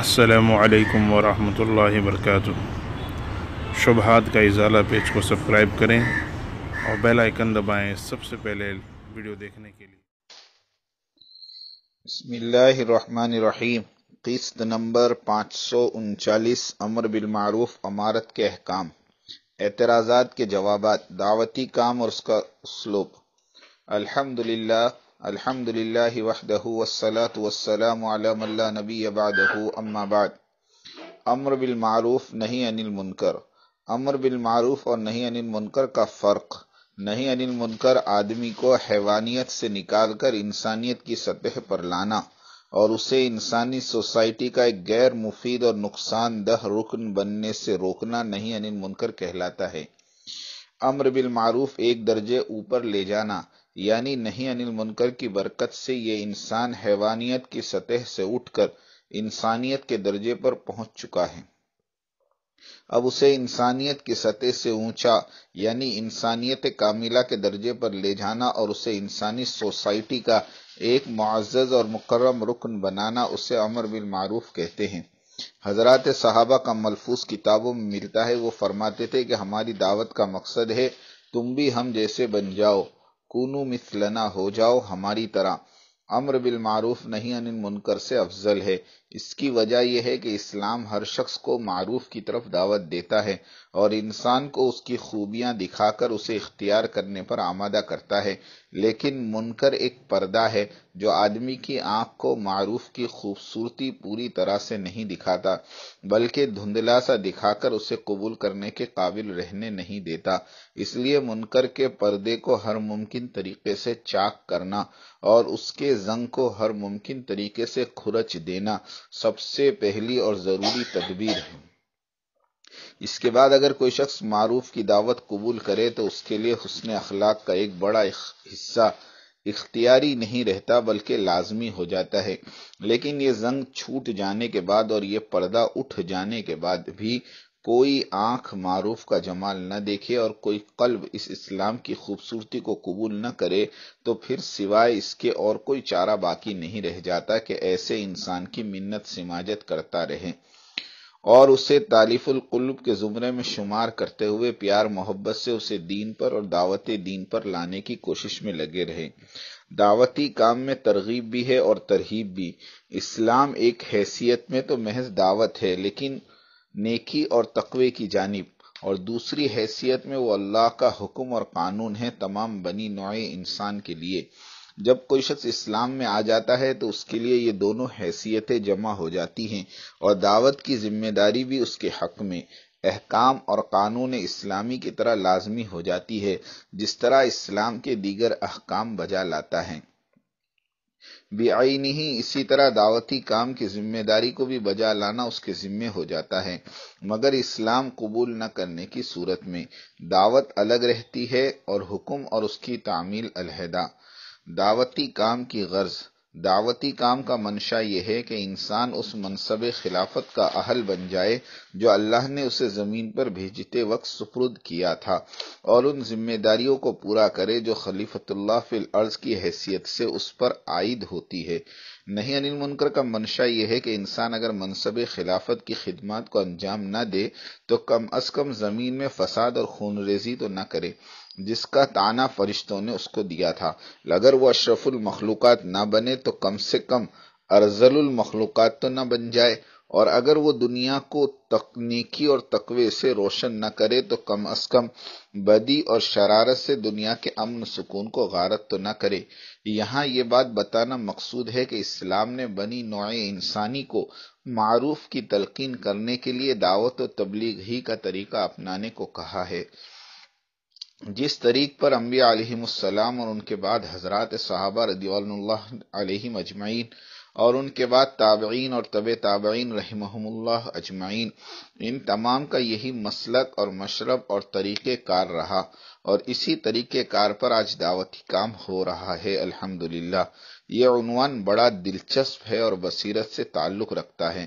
السلام علیکم ورحمۃ اللہ وبرکاتہ شبہات کا ازالہ پیج کو سبسکرائب کریں اور بیل دبائیں سب سے پہلے ویڈیو دیکھنے کے بسم اللہ الرحمن الرحیم قسط نمبر پانچ سو انچالیس امر بالمعروف عمارت کے احکام اعتراضات کے جوابات دعوتی کام اور اس کا سلوپ الحمدللہ الحمد للہ وحدہ اما بعد امر بالمعروف نہیں فرق نہیں عن المنکر آدمی کو حیوانیت سے نکال کر انسانیت کی سطح پر لانا اور اسے انسانی سوسائٹی کا ایک غیر مفید اور نقصان دہ رکن بننے سے روکنا نہیں عن المنکر کہلاتا ہے امر بالمعروف ایک درجے اوپر لے جانا یعنی نہیں انل منکر کی برکت سے یہ انسان حیوانیت کی سطح سے اٹھ کر انسانیت کے درجے پر پہنچ چکا ہے اب اسے انسانیت کی سطح سے اونچا یعنی انسانیت کاملہ کے درجے پر لے جانا اور اسے انسانی سوسائٹی کا ایک معزز اور مکرم رکن بنانا اسے امر بالمعروف کہتے ہیں حضرات صحابہ کا ملفوظ کتابوں میں ملتا ہے وہ فرماتے تھے کہ ہماری دعوت کا مقصد ہے تم بھی ہم جیسے بن جاؤ کونو مثلنا ہو جاؤ ہماری طرح امر بالمعروف نہیں ان منکر سے افضل ہے اس کی وجہ یہ ہے کہ اسلام ہر شخص کو معروف کی طرف دعوت دیتا ہے اور انسان کو اس کی خوبیاں دکھا کر اسے اختیار کرنے پر آمادہ کرتا ہے لیکن منکر ایک پردہ ہے جو آدمی کی آنکھ کو معروف کی خوبصورتی پوری طرح سے نہیں دکھاتا بلکہ دھندلا سا دکھا کر اسے قبول کرنے کے قابل رہنے نہیں دیتا اس لیے منکر کے پردے کو ہر ممکن طریقے سے چاک کرنا اور اس کے زنگ کو ہر ممکن طریقے سے کھرچ دینا سب سے پہلی اور ضروری تدبیر ہے اس کے بعد اگر کوئی شخص معروف کی دعوت قبول کرے تو اس کے لیے حسن اخلاق کا ایک بڑا حصہ اختیاری نہیں رہتا بلکہ لازمی ہو جاتا ہے لیکن یہ زنگ چھوٹ جانے کے بعد اور یہ پردہ اٹھ جانے کے بعد بھی کوئی آنکھ معروف کا جمال نہ دیکھے اور کوئی قلب اس اسلام کی خوبصورتی کو قبول نہ کرے تو پھر سوائے اس کے اور کوئی چارہ باقی نہیں رہ جاتا کہ ایسے انسان کی منت سماجت کرتا رہے اور اسے تالیف القلب کے زمرے میں شمار کرتے ہوئے پیار محبت سے اسے دین پر اور دعوت دین پر لانے کی کوشش میں لگے رہے دعوتی کام میں ترغیب بھی ہے اور ترغیب بھی اسلام ایک حیثیت میں تو محض دعوت ہے لیکن نیکی اور تقوی کی جانب اور دوسری حیثیت میں وہ اللہ کا حکم اور قانون ہے تمام بنی نوع انسان کے لیے جب کوئی شخص اسلام میں آ جاتا ہے تو اس کے لیے یہ دونوں حیثیتیں جمع ہو جاتی ہیں اور دعوت کی ذمہ داری بھی اس کے حق میں احکام اور قانون اسلامی کی طرح لازمی ہو جاتی ہے جس طرح اسلام کے دیگر احکام بجا لاتا ہے بیعینی ہی اسی طرح دعوتی کام کی ذمہ داری کو بھی بجا لانا اس کے ذمے ہو جاتا ہے مگر اسلام قبول نہ کرنے کی صورت میں دعوت الگ رہتی ہے اور حکم اور اس کی تعمیل علیحدہ دعوتی کام کی غرض دعوتی کام کا منشا یہ ہے کہ انسان اس منصب خلافت کا اہل بن جائے جو اللہ نے اسے زمین پر بھیجتے وقت سپرد کیا تھا اور ان ذمہ داریوں کو پورا کرے جو خلیفۃ اللہ فی الارض کی حیثیت سے اس پر عائد ہوتی ہے نہیں انل منکر کا منشا یہ ہے کہ انسان اگر منصب خلافت کی خدمات کو انجام نہ دے تو کم از کم زمین میں فساد اور خون ریزی تو نہ کرے جس کا تانا فرشتوں نے اس کو دیا تھا اگر وہ اشرف المخلوقات نہ بنے تو کم سے کم ارزل المخلوقات تو نہ بن جائے اور اگر وہ دنیا کو تکنیکی اور تقوی سے روشن نہ کرے تو کم از کم بدی اور شرارت سے دنیا کے امن سکون کو غارت تو نہ کرے یہاں یہ بات بتانا مقصود ہے کہ اسلام نے بنی نوع انسانی کو معروف کی تلقین کرنے کے لیے دعوت و تبلیغ ہی کا طریقہ اپنانے کو کہا ہے جس طریق پر انبیاء علیہم السلام اور ان کے بعد حضرات صحابہ رضی اللہ علیہ اجمعین اور ان کے بعد تابعین اور طب تابعین رحمہم اللہ اجمعین ان تمام کا یہی مسلک اور مشرب اور طریقہ کار رہا اور اسی طریقے کار پر آج دعوتی کام ہو رہا ہے الحمد یہ عنوان بڑا دلچسپ ہے اور بصیرت سے تعلق رکھتا ہے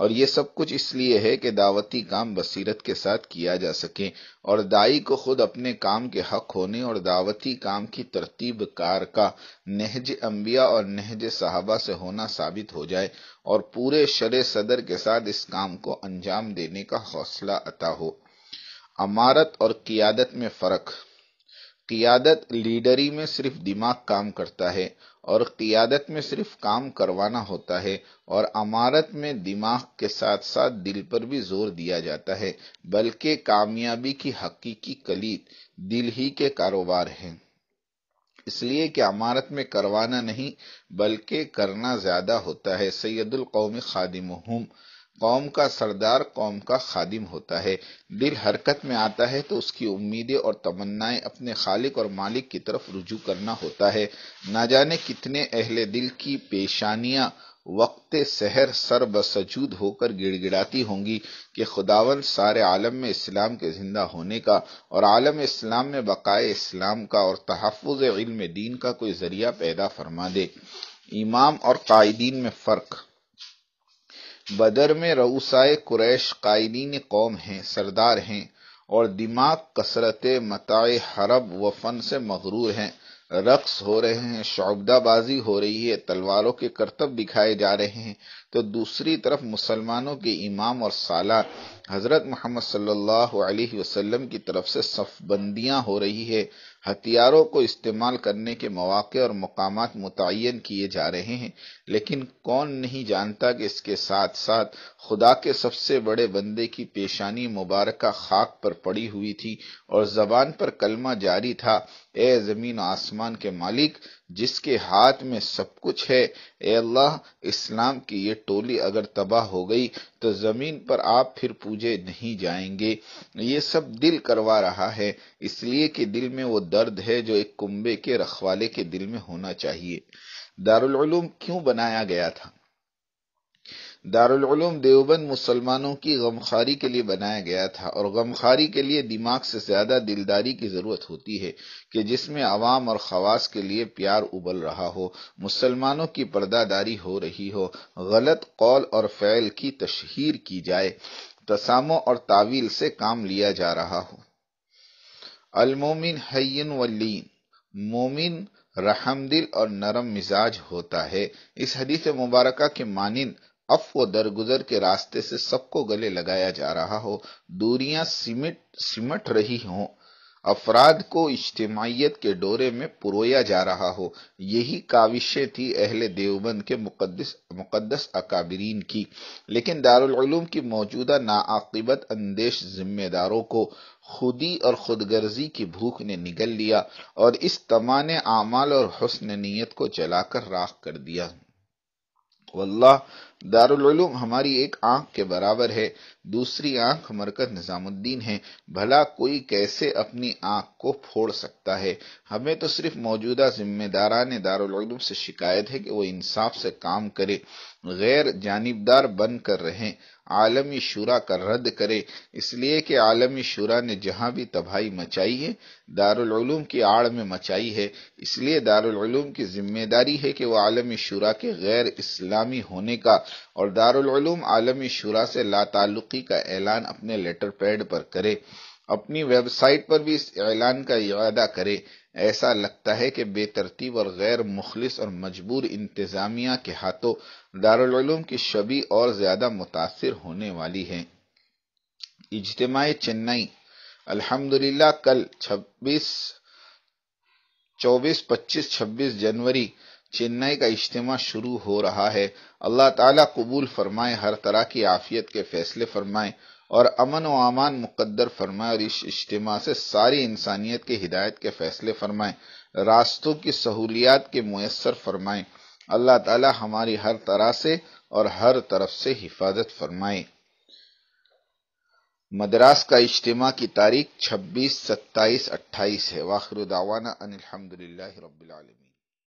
اور یہ سب کچھ اس لیے ہے کہ دعوتی کام بصیرت کے ساتھ کیا جا سکے اور دائی کو خود اپنے کام کے حق ہونے اور دعوتی کام کی ترتیب کار کا نہج انبیاء اور نہج صحابہ سے ہونا ثابت ہو جائے اور پورے شرے صدر کے ساتھ اس کام کو انجام دینے کا حوصلہ عطا ہو امارت اور قیادت میں فرق قیادت لیڈری میں صرف دماغ کام کرتا ہے اور قیادت میں صرف کام کروانا ہوتا ہے اور امارت میں دماغ کے ساتھ ساتھ دل پر بھی زور دیا جاتا ہے بلکہ کامیابی کی حقیقی کلید دل ہی کے کاروبار ہیں اس لیے کہ امارت میں کروانا نہیں بلکہ کرنا زیادہ ہوتا ہے سید القوم خادمہم قوم کا سردار قوم کا خادم ہوتا ہے دل حرکت میں آتا ہے تو اس کی امیدیں اور تمنائیں اپنے خالق اور مالک کی طرف رجوع کرنا ہوتا ہے نہ جانے کتنے اہل دل کی پیشانیاں وقت سحر سر بسجود ہو کر گڑ گڑاتی ہوں گی کہ خداون سارے عالم میں اسلام کے زندہ ہونے کا اور عالم اسلام میں بقائے اسلام کا اور تحفظ علم دین کا کوئی ذریعہ پیدا فرما دے امام اور قائدین میں فرق بدر میں رؤسائے قریش قائدین قوم ہیں سردار ہیں اور دماغ کثرت متاع حرب و فن سے مغرور ہیں رقص ہو رہے ہیں شعبدہ بازی ہو رہی ہے تلواروں کے کرتب دکھائے جا رہے ہیں تو دوسری طرف مسلمانوں کے امام اور سالار حضرت محمد صلی اللہ علیہ وسلم کی طرف سے صف بندیاں ہو رہی ہے ہتھیاروں کو استعمال کرنے کے مواقع اور مقامات متعین کیے جا رہے ہیں لیکن کون نہیں جانتا کہ اس کے ساتھ ساتھ خدا کے سب سے بڑے بندے کی پیشانی مبارکہ خاک پر پڑی ہوئی تھی اور زبان پر کلمہ جاری تھا اے زمین و آسمان کے مالک جس کے ہاتھ میں سب کچھ ہے اے اللہ اسلام کی یہ ٹولی اگر تباہ ہو گئی تو زمین پر آپ پھر پوجے نہیں جائیں گے یہ سب دل کروا رہا ہے اس لیے کہ دل میں وہ درد ہے جو ایک کنبے کے رکھوالے کے دل میں ہونا چاہیے دارالعلوم کیوں بنایا گیا تھا دارالعلوم دیوبند مسلمانوں کی غمخاری کے لیے بنایا گیا تھا اور غمخاری کے لیے دماغ سے زیادہ دلداری کی ضرورت ہوتی ہے کہ جس میں عوام اور خواص کے لیے پیار ابل رہا ہو مسلمانوں کی پردہ داری ہو رہی ہو غلط قول اور فعل کی تشہیر کی جائے تساموں اور تعویل سے کام لیا جا رہا ہو المومن حین و لین مومن رحم دل اور نرم مزاج ہوتا ہے اس حدیث مبارکہ کے مانند اف و درگزر کے راستے سے سب کو گلے لگایا جا رہا ہو دوریاں سمٹ سمٹ رہی ہوں افراد کو اجتماعیت کے ڈورے میں پرویا جا رہا ہو یہی کاوشیں تھی اہل دیوبند کے مقدس مقدس اکابرین کی لیکن دارالعلوم کی موجودہ ناعاقبت اندیش ذمہ داروں کو خودی اور خودگرزی کی بھوک نے نگل لیا اور اس تمان اعمال اور حسن نیت کو جلا کر راکھ کر دیا دار دارالعلوم ہماری ایک آنکھ کے برابر ہے دوسری آنکھ مرکز نظام الدین ہے بھلا کوئی کیسے اپنی آنکھ کو پھوڑ سکتا ہے ہمیں تو صرف موجودہ ذمہ داران دارالعلوم سے شکایت ہے کہ وہ انصاف سے کام کرے غیر جانبدار بن کر رہیں عالمی شورا کا رد کرے اس لیے کہ عالمی شورا نے جہاں بھی تباہی مچائی ہے دارالعلوم کی آڑ میں مچائی ہے اس لیے دارالعلوم کی ذمہ داری ہے کہ وہ عالمی شورا کے غیر اسلامی ہونے کا اور دارالعلوم عالمی شورا سے لا تعلقی کا اعلان اپنے لیٹر پیڈ پر کرے اپنی ویب سائٹ پر بھی اس اعلان کا ارادہ کرے ایسا لگتا ہے کہ بے ترتیب اور غیر مخلص اور مجبور انتظامیہ کے ہاتھوں دارالعلوم کی شبی اور زیادہ متاثر ہونے والی ہے اجتماع چنئی الحمد کل چھبیس چوبیس پچیس چھبیس جنوری چنئی کا اجتماع شروع ہو رہا ہے اللہ تعالیٰ قبول فرمائے ہر طرح کی عافیت کے فیصلے فرمائے اور امن و امان مقدر فرمائے اور اس اجتماع سے ساری انسانیت کے ہدایت کے فیصلے فرمائے راستوں کی سہولیات کے میسر فرمائے اللہ تعالی ہماری ہر طرح سے اور ہر طرف سے حفاظت فرمائے مدراس کا اجتماع کی تاریخ چھبیس ستائیس اٹھائیس ہے واخر دعوانا ان الحمدللہ رب العالمین